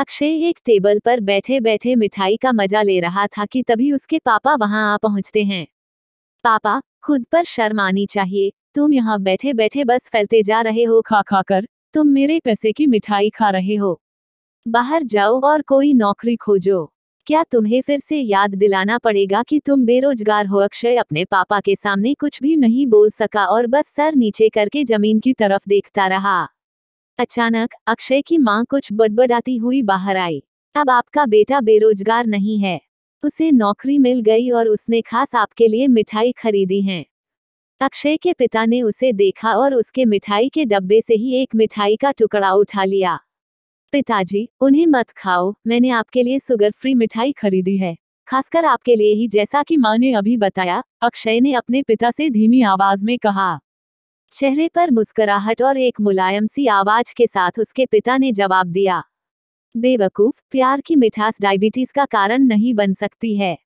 अक्षय एक टेबल पर बैठे बैठे मिठाई का मजा ले रहा था कि तभी उसके पापा वहां आ पहुंचते हैं पापा खुद पर शर्म आनी चाहिए तुम यहाँ बैठे बैठे बस फैलते जा रहे हो खा खा कर तुम मेरे पैसे की मिठाई खा रहे हो बाहर जाओ और कोई नौकरी खोजो क्या तुम्हें फिर से याद दिलाना पड़ेगा कि तुम बेरोजगार हो अक्षय अपने पापा के सामने कुछ भी नहीं बोल सका और बस सर नीचे करके जमीन की तरफ देखता रहा अचानक अक्षय की माँ कुछ बड़बड़ाती हुई बाहर आई अब आपका बेटा बेरोजगार नहीं है उसे नौकरी मिल गई और उसने खास आपके लिए मिठाई खरीदी है अक्षय के पिता ने उसे देखा और उसके मिठाई के डब्बे से ही एक मिठाई का टुकड़ा उठा लिया पिताजी उन्हें मत खाओ मैंने आपके लिए सुगर फ्री मिठाई खरीदी है खासकर आपके लिए ही जैसा कि माँ ने अभी बताया अक्षय ने अपने पिता से धीमी आवाज में कहा चेहरे पर मुस्कुराहट और एक मुलायम सी आवाज के साथ उसके पिता ने जवाब दिया बेवकूफ प्यार की मिठास डायबिटीज का कारण नहीं बन सकती है